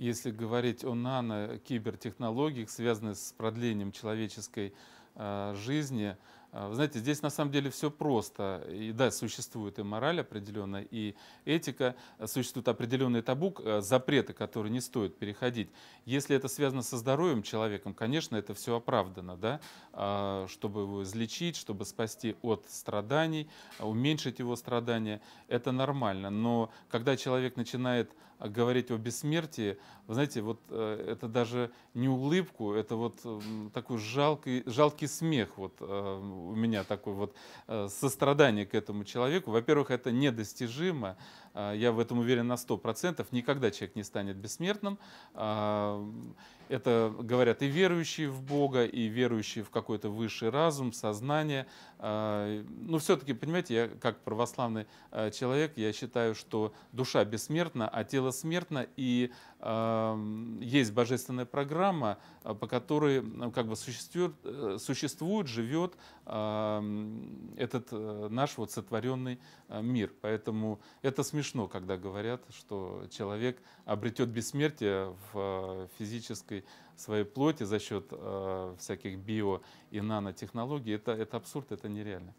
если говорить о нано-кибертехнологиях, связанных с продлением человеческой Э, жизни. Э, вы знаете, здесь на самом деле все просто. И да, существует и мораль определенная, и этика, существует определенный табу, э, запреты, которые не стоит переходить. Если это связано со здоровьем человеком, конечно, это все оправдано, да, а, чтобы его излечить, чтобы спасти от страданий, уменьшить его страдания, это нормально. Но когда человек начинает говорить о бессмертии, вы знаете, вот это даже не улыбку, это вот такой жалкий, жалкий смех вот э, у меня такой вот э, сострадание к этому человеку. Во-первых, это недостижимо, э, я в этом уверен на сто процентов никогда человек не станет бессмертным. А, это говорят и верующие в Бога, и верующие в какой-то высший разум, сознание. Э, а, но ну, все-таки, понимаете, я как православный э, человек, я считаю, что душа бессмертна, а тело смертно, и э, есть божественная программа, по которой ну, как бы существует существует, живет этот э, наш вот сотворенный э, мир. Поэтому это смешно, когда говорят, что человек обретет бессмертие в э, физической своей плоти за счет всяких био и нанотехнологий. Это, это абсурд, это нереально.